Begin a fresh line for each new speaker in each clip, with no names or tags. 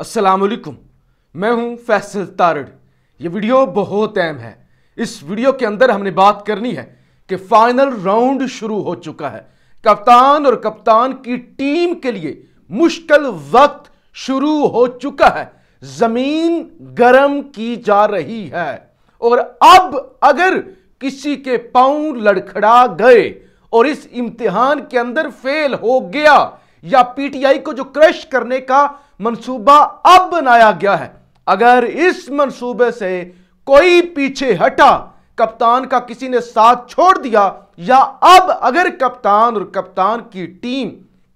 असलकुम मैं हूं फैसल तारड़ ये वीडियो बहुत अहम है इस वीडियो के अंदर हमने बात करनी है कि फाइनल राउंड शुरू हो चुका है कप्तान और कप्तान की टीम के लिए मुश्किल वक्त शुरू हो चुका है जमीन गर्म की जा रही है और अब अगर किसी के पांव लड़खड़ा गए और इस इम्तिहान के अंदर फेल हो गया या पीटीआई को जो क्रश करने का मंसूबा अब बनाया गया है अगर इस मंसूबे से कोई पीछे हटा कप्तान का किसी ने साथ छोड़ दिया या अब अगर कप्तान और कप्तान की टीम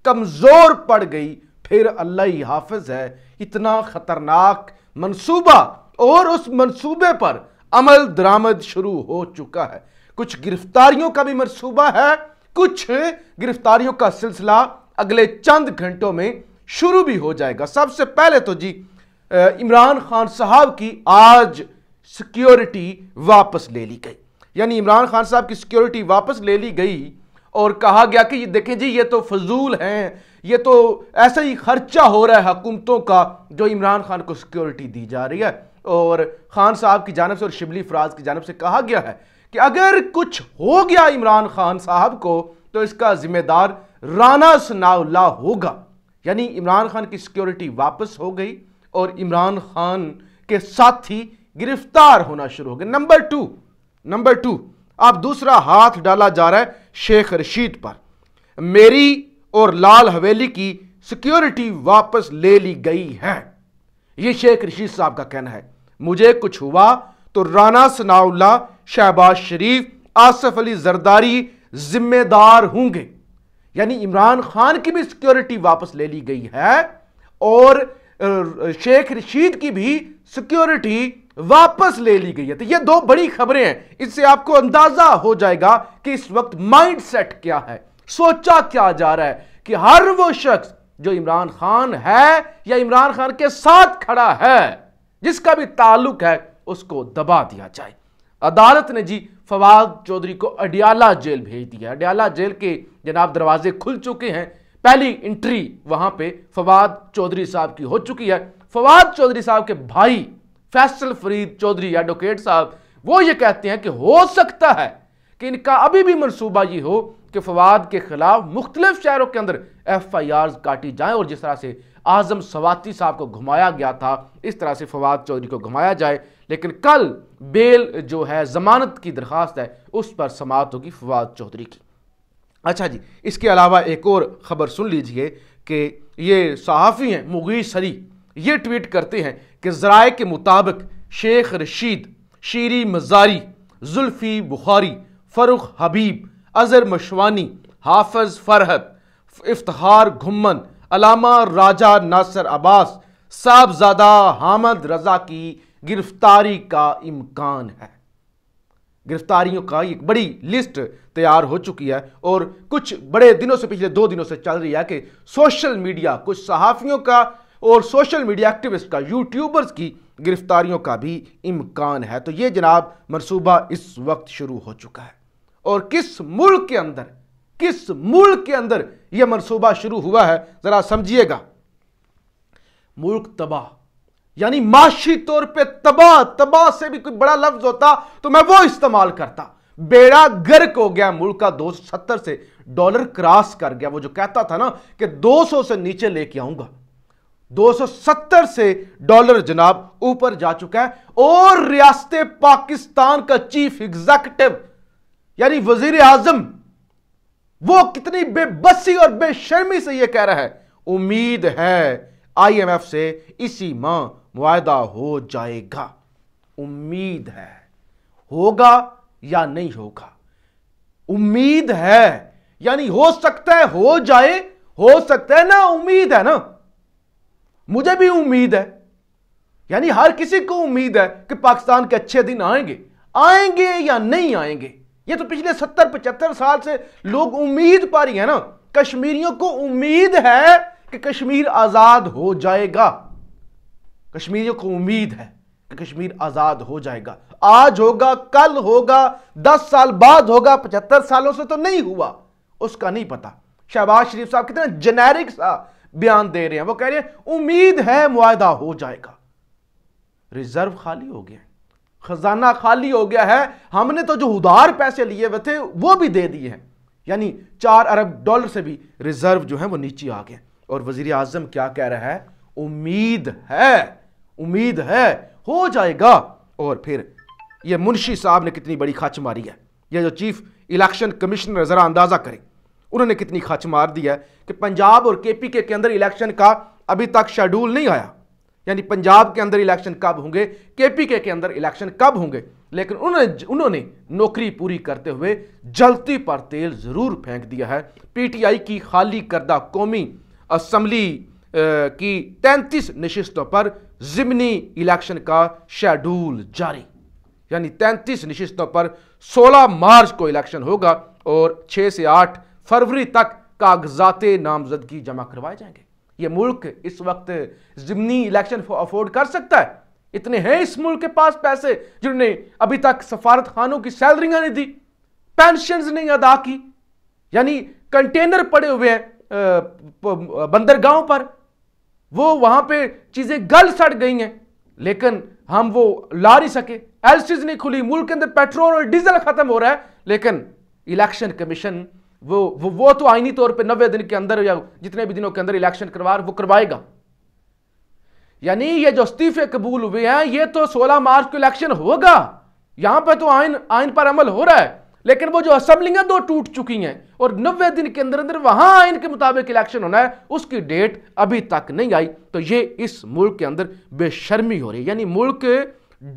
कमजोर पड़ गई फिर अल्लाह हाफिज है इतना खतरनाक मंसूबा और उस मंसूबे पर अमल दरामद शुरू हो चुका है कुछ गिरफ्तारियों का भी मनसूबा है कुछ गिरफ्तारियों का सिलसिला अगले चंद घंटों में शुरू भी हो जाएगा सबसे पहले तो जी इमरान खान साहब की आज सिक्योरिटी वापस ले ली गई यानी इमरान खान साहब की सिक्योरिटी वापस ले ली गई और कहा गया कि ये देखें जी ये तो फजूल हैं ये तो ऐसा ही खर्चा हो रहा है हुकूमतों का जो इमरान खान को सिक्योरिटी दी जा रही है और खान साहब की जानब से और शिबली फराज की जानब से कहा गया है कि अगर कुछ हो गया इमरान खान साहब को तो इसका जिम्मेदार राना सनाउल्ला होगा यानी इमरान खान की सिक्योरिटी वापस हो गई और इमरान खान के साथी गिरफ्तार होना शुरू हो गया नंबर टू नंबर टू अब दूसरा हाथ डाला जा रहा है शेख रशीद पर मेरी और लाल हवेली की सिक्योरिटी वापस ले ली गई है यह शेख रशीद साहब का कहना है मुझे कुछ हुआ तो राना सनाउल्ला शहबाज शरीफ आसफ अली जरदारी जिम्मेदार होंगे यानी इमरान खान की भी सिक्योरिटी वापस ले ली गई है और शेख रशीद की भी सिक्योरिटी वापस ले ली गई है तो ये दो बड़ी खबरें हैं इससे आपको अंदाजा हो जाएगा कि इस वक्त माइंडसेट क्या है सोचा क्या जा रहा है कि हर वो शख्स जो इमरान खान है या इमरान खान के साथ खड़ा है जिसका भी ताल्लुक है उसको दबा दिया जाए अदालत ने जी फवाद चौधरी को अडियाला जेल भेज दिया अडियाला जेल के जनाब दरवाजे खुल चुके हैं पहली एंट्री वहां पे फवाद चौधरी साहब की हो चुकी है फवाद चौधरी साहब के भाई फैसल फरीद चौधरी एडवोकेट साहब वो ये कहते हैं कि हो सकता है कि इनका अभी भी मनसूबा ये हो कि फवाद के खिलाफ मुख्तलिफ शहरों के अंदर एफ आई आर काटी जाए और जिस तरह से आजम सवाती साहब को घुमाया गया था इस तरह से फवाद चौधरी को घुमाया जाए लेकिन कल बेल जो है जमानत की दरखास्त है उस पर समाप्त होगी फवाद चौधरी की अच्छा जी इसके अलावा एक और ख़बर सुन लीजिए कि ये सहाफ़ी हैं मुगी सरी ये ट्वीट करते हैं कि ज़राए के मुताबिक शेख रशीद शीरी मज़ारी जुल्फ़ी बुखारी फ़रुख हबीब अज़र मशवानी हाफज फरहत इफ्तार घुमन अलामा राजा नासर अब्बास साहबजादा हामद रजा की गिरफ्तारी का इम्कान है गिरफ्तारियों का एक बड़ी लिस्ट तैयार हो चुकी है और कुछ बड़े दिनों से पिछले दो दिनों से चल रही है कि सोशल मीडिया कुछ सहाफ़ियों का और सोशल मीडिया एक्टिविस्ट का यूट्यूबर्स की गिरफ्तारियों का भी इम्कान है तो ये जनाब मनसूबा इस वक्त शुरू हो चुका है और किस मुल्क के अंदर किस मुल्क के अंदर यह मनसूबा शुरू हुआ है ज़रा समझिएगा मुल्क तबाह यानी माशी तौर पे तबाह तबाह से भी कोई बड़ा लफ्ज होता तो मैं वो इस्तेमाल करता बेड़ा गर्क हो गया मुल्क का दो सत्तर से डॉलर क्रॉस कर गया वो जो कहता था ना कि 200 से नीचे लेके आऊंगा 270 से डॉलर जनाब ऊपर जा चुका है और रियासत पाकिस्तान का चीफ एग्जीक्यूटिव यानी वजीर आजम वो कितनी बेबसी और बेशर्मी से यह कह रहा है उम्मीद है आईएमएफ से इसी माह मुआदा हो जाएगा उम्मीद है होगा या नहीं होगा उम्मीद है यानी हो सकता है हो जाए हो सकता है ना उम्मीद है ना मुझे भी उम्मीद है यानी हर किसी को उम्मीद है कि पाकिस्तान के अच्छे दिन आएंगे आएंगे या नहीं आएंगे ये तो पिछले सत्तर पचहत्तर साल से लोग उम्मीद पा रही है ना कश्मीरियों को उम्मीद है कि कश्मीर आजाद हो जाएगा कश्मीरियों को उम्मीद है कि कश्मीर आजाद हो जाएगा आज होगा कल होगा दस साल बाद होगा पचहत्तर सालों से तो नहीं हुआ उसका नहीं पता शहबाज शरीफ साहब कितना जेनेरिक सा बयान दे रहे हैं वो कह रहे हैं उम्मीद है मुआदा हो जाएगा रिजर्व खाली हो गया खजाना खाली हो गया है हमने तो जो उधार पैसे लिए हुए थे वो भी दे दिए हैं यानी चार अरब डॉलर से भी रिजर्व जो है वो नीचे आ गए और वजीर आजम क्या कह रहा है उम्मीद है उम्मीद है हो जाएगा और फिर ये मुंशी साहब ने कितनी बड़ी खाच मारी है यह जो चीफ इलेक्शन कमिश्नर ज़रा अंदाज़ा करें उन्होंने कितनी खाच मार दी है कि पंजाब और के पी के अंदर इलेक्शन का अभी तक शेड्यूल नहीं आया यानी पंजाब के अंदर इलेक्शन कब होंगे के पी के अंदर इलेक्शन कब होंगे लेकिन उन्होंने उन्होंने नौकरी पूरी करते हुए जलती पर तेल ज़रूर फेंक दिया है पी टी आई की खाली करदा कौमी असम्बली की तैंतीस निशिस्तों पर ज़िमनी इलेक्शन का शेड्यूल जारी यानी तैंतीस निशिस्तों पर 16 मार्च को इलेक्शन होगा और 6 से 8 फरवरी तक कागजात नामजदगी जमा करवाए जाएंगे ये मुल्क इस वक्त ज़िमनी इलेक्शन अफोर्ड कर सकता है इतने हैं इस मुल्क के पास पैसे जिन्होंने अभी तक सफारत खानों की सैलरियां नहीं दी पेंशन नहीं अदा की यानी कंटेनर पड़े हुए हैं बंदरगाहों पर वो वहां पे चीजें गल सड़ गई हैं लेकिन हम वो ला नहीं सके एलसीज नहीं खुली मुल्क के अंदर पेट्रोल और डीजल खत्म हो रहा है लेकिन इलेक्शन कमीशन वो वो वो तो आईनी तौर पे नब्बे दिन के अंदर या जितने भी दिनों के अंदर इलेक्शन करवा वो करवाएगा यानी ये जो इस्तीफे कबूल हुए हैं ये तो 16 मार्च को इलेक्शन होगा यहां पर तो आइन आइन पर अमल हो रहा है लेकिन वो जो असम्बलियां दो टूट चुकी हैं और नब्बे दिन के अंदर अंदर वहां आइन के मुताबिक इलेक्शन होना है उसकी डेट अभी तक नहीं आई तो ये इस मुल्क के अंदर बेशर्मी हो रही है यानी मुल्क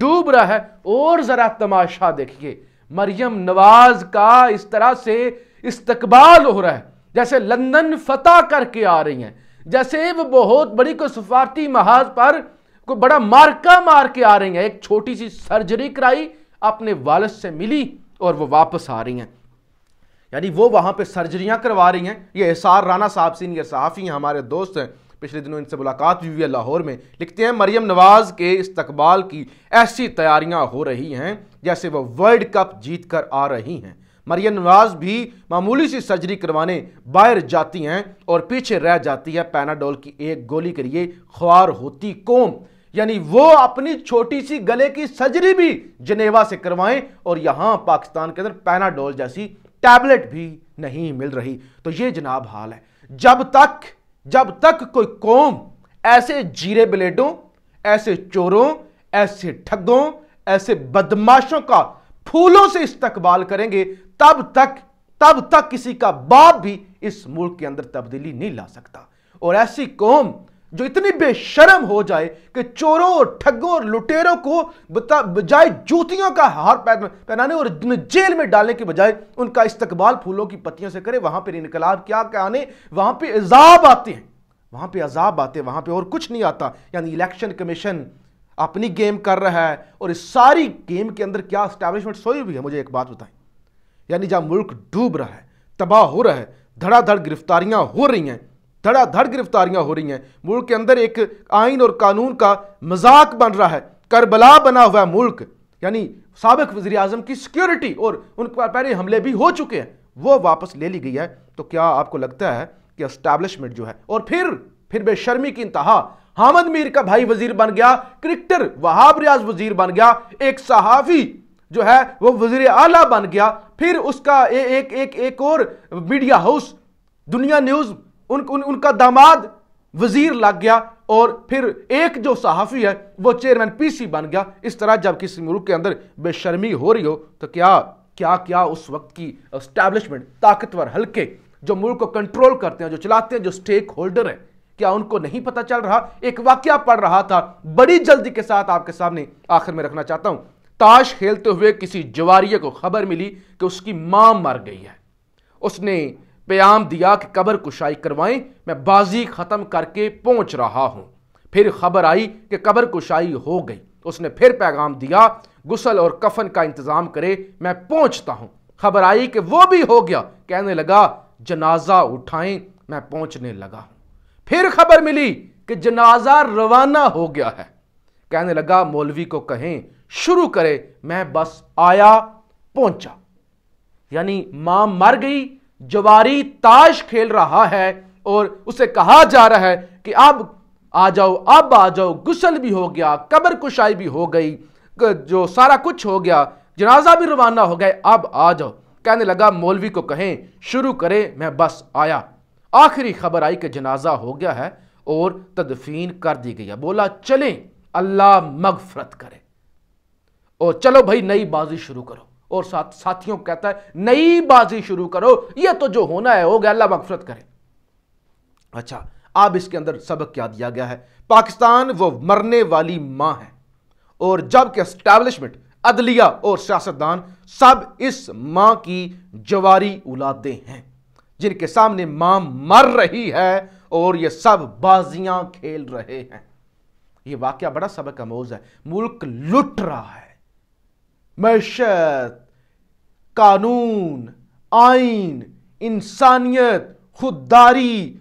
डूब रहा है और जरा तमाशा देखिए मरियम नवाज का इस तरह से इस्तकबाल हो रहा है जैसे लंदन फतेह करके आ रही हैं जैसे वो बहुत बड़ी कोई सफारती महाज पर कोई बड़ा मार्का मार के आ रही हैं एक छोटी सी सर्जरी कराई अपने वालद से मिली और वो वापस आ रही हैं यानी वो वहाँ पे सर्जरियाँ करवा रही हैं ये एहसार राना साहब सीनियर सहाफ़ी हैं हमारे दोस्त हैं पिछले दिनों इनसे मुलाकात भी हुई है लाहौर में लिखते हैं मरियम नवाज़ के इस्तकबाल की ऐसी तैयारियाँ हो रही हैं जैसे वह वर्ल्ड कप जीत कर आ रही हैं मरियम नवाज़ भी मामूली सी सर्जरी करवाने बाहर जाती हैं और पीछे रह जाती है पैनाडोल की एक गोली के लिए ख्वार होती कौम यानी वो अपनी छोटी सी गले की सर्जरी भी जनेवा से करवाएं और यहां पाकिस्तान के अंदर पैनाडोल जैसी टैबलेट भी नहीं मिल रही तो ये जनाब हाल है जब तक जब तक कोई कौम ऐसे जीरे ब्लेडों ऐसे चोरों ऐसे ठगों ऐसे बदमाशों का फूलों से इस्तकबाल करेंगे तब तक तब तक किसी का बाप भी इस मुल्क के अंदर तब्दीली नहीं ला सकता और ऐसी कौम जो इतनी बेशरम हो जाए कि चोरों और ठगों और लुटेरों को बजाय जूतियों का हार पहनाने और जेल में डालने के बजाय उनका इस्तकबाल फूलों की पत्तियों से करे वहां पर इनकलाब क्या क्या आने वहां पर अजाब आते हैं वहां पर अजाब आते हैं वहां पर और कुछ नहीं आता यानी इलेक्शन कमीशन अपनी गेम कर रहा है और इस सारी गेम के अंदर क्या स्टैब्लिशमेंट सोई हुई है मुझे एक बात बताएं यानी जहां मुल्क डूब रहा है तबाह हो रहा है धड़ाधड़ गिरफ्तारियां हो रही हैं धड़ाधड़ गिरफ्तारियां हो रही हैं मुल्क के अंदर एक आइन और कानून का मजाक बन रहा है करबला बना हुआ मुल्क यानी सबक वजी अजम की सिक्योरिटी और उन पर पहले हमले भी हो चुके हैं वो वापस ले ली गई है तो क्या आपको लगता है कि इस्टेब्लिशमेंट जो है और फिर फिर बेशर्मी की इंतहा हामद मीर का भाई वजीर बन गया क्रिकेटर वहाब रियाज वजीर बन गया एक सहाफ़ी जो है वो वजीर आला बन गया फिर उसका ए, एक एक एक और मीडिया हाउस दुनिया न्यूज़ उन, उन उनका दामाद वजीर लग गया और फिर एक जो सहाफ़ी है वो चेयरमैन पीसी बन गया इस तरह जब किसी मुल्क के अंदर बेशर्मी हो रही हो तो क्या क्या क्या उस वक्त की इस्टेब्लिशमेंट ताकतवर हल्के जो मुल्क को कंट्रोल करते हैं जो चलाते हैं जो स्टेक होल्डर हैं क्या उनको नहीं पता चल रहा एक वाक्य पढ़ रहा था बड़ी जल्दी के साथ आपके सामने आखिर में रखना चाहता हूं ताश खेलते हुए किसी जवारिये को खबर मिली कि उसकी मां मर गई है उसने प्याम दिया कि कबर कुशाई करवाएं मैं बाजी ख़त्म करके पहुंच रहा हूं फिर खबर आई कि कबर कुशाई हो गई उसने फिर पैगाम दिया गुसल और कफन का इंतज़ाम करे मैं पहुंचता हूं खबर आई कि वो भी हो गया कहने लगा जनाजा उठाएं मैं पहुंचने लगा हूं फिर खबर मिली कि जनाजा रवाना हो गया है कहने लगा मौलवी को कहें शुरू करे मैं बस आया पहुंचा यानी मां मर गई जवारी ताश खेल रहा है और उसे कहा जा रहा है कि अब आ जाओ अब आ जाओ गुसल भी हो गया कबर कुशाई भी हो गई जो सारा कुछ हो गया जनाजा भी रवाना हो गए अब आ जाओ कहने लगा मौलवी को कहें शुरू करें मैं बस आया आखिरी खबर आई कि जनाजा हो गया है और तदफीन कर दी गई है बोला चलें अल्लाह मगफरत करे और चलो भाई नई बाजी शुरू करो और साथ साथियों को कहता है नई बाजी शुरू करो ये तो जो होना है हो गया अल्लाह मकफरत करे अच्छा अब इसके अंदर सबक क्या दिया गया है पाकिस्तान वो मरने वाली मां है और जबकि इस्टेब्लिशमेंट अदलिया और सियासतदान सब इस मां की जवारी उलादे हैं जिनके सामने मां मर रही है और ये सब बाजियां खेल रहे हैं ये वाक्य बड़ा सबक अमोज है मुल्क लुट रहा है मैशत कानून आइन इंसानियत खुददारी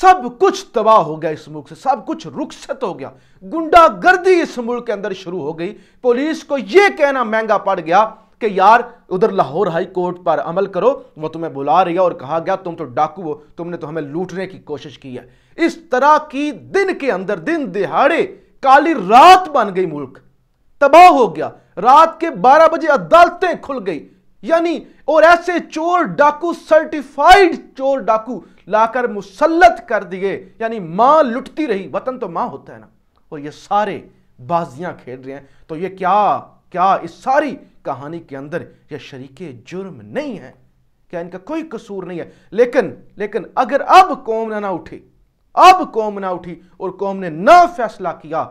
सब कुछ तबाह हो गया इस मुल्क से सब कुछ रुखसत हो गया गुंडागर्दी इस मुल्क के अंदर शुरू हो गई पुलिस को यह कहना महंगा पड़ गया कि यार उधर लाहौर हाई कोर्ट पर अमल करो वो तुम्हें बुला रही है और कहा गया तुम तो डाकू हो तुमने तो हमें लूटने की कोशिश की है इस तरह की दिन के अंदर दिन दिहाड़े काली रात बन गई मुल्क तबाह हो गया रात के बारह बजे अदालतें खुल गई यानी और ऐसे चोर डाकू सर्टिफाइड चोर डाकू लाकर मुसलत कर दिए यानी मां लुटती रही वतन तो मां होता है ना और ये सारे बाजियां खेल रहे हैं तो ये क्या क्या इस सारी कहानी के अंदर यह शरीक जुर्म नहीं है क्या इनका कोई कसूर नहीं है लेकिन लेकिन अगर अब कौम ना ना उठी अब कौम ना उठी और कौम ने ना फैसला किया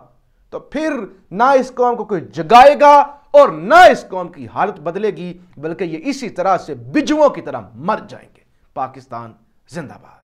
तो फिर ना इस कौम को कोई जगाएगा और ना इस कौम की हालत बदलेगी बल्कि ये इसी तरह से बिजुओं की तरह मर जाएंगे पाकिस्तान जिंदाबाद